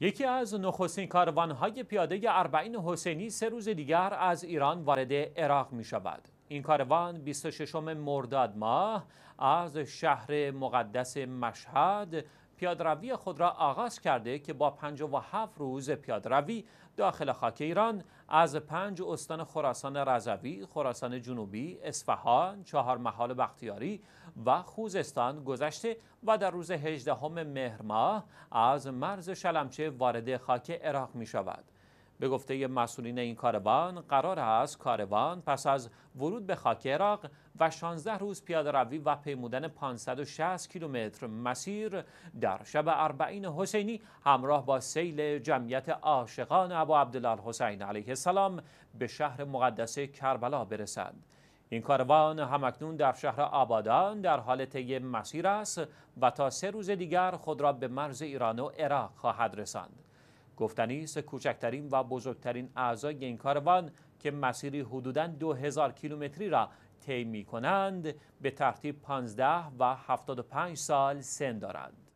یکی از نخستین کاروانهای پیاده اربعین حسینی سه روز دیگر از ایران وارد عراق می شود. این کاروان 26 مرداد ماه از شهر مقدس مشهد روی خود را آغاز کرده که با 57 روز پیادروی داخل خاک ایران از پنج استان خراسان رضوی، خراسان جنوبی، اصفهان، چهار محال بختیاری و خوزستان گذشته و در روز 18 مهر از مرز شلمچه وارد خاک عراق می شود. به گفته مسئولین این کاروان قرار است کاروان پس از ورود به خاک عراق و 16 روز پیاده روی و پیمودن 560 کیلومتر مسیر در شب اربعین حسینی همراه با سیل جمعیت عاشقان ابو عبدالله حسین علیه السلام به شهر مقدس کربلا برسد این کاروان همکنون در شهر آبادان در حال طی مسیر است و تا سه روز دیگر خود را به مرز ایران و عراق خواهد رساند گفتنی است کوچکترین و بزرگترین اعضای این کاروان که مسیری حدوداً 2000 کیلومتری را طی می کنند به ترتیب 15 و 75 سال سن دارند.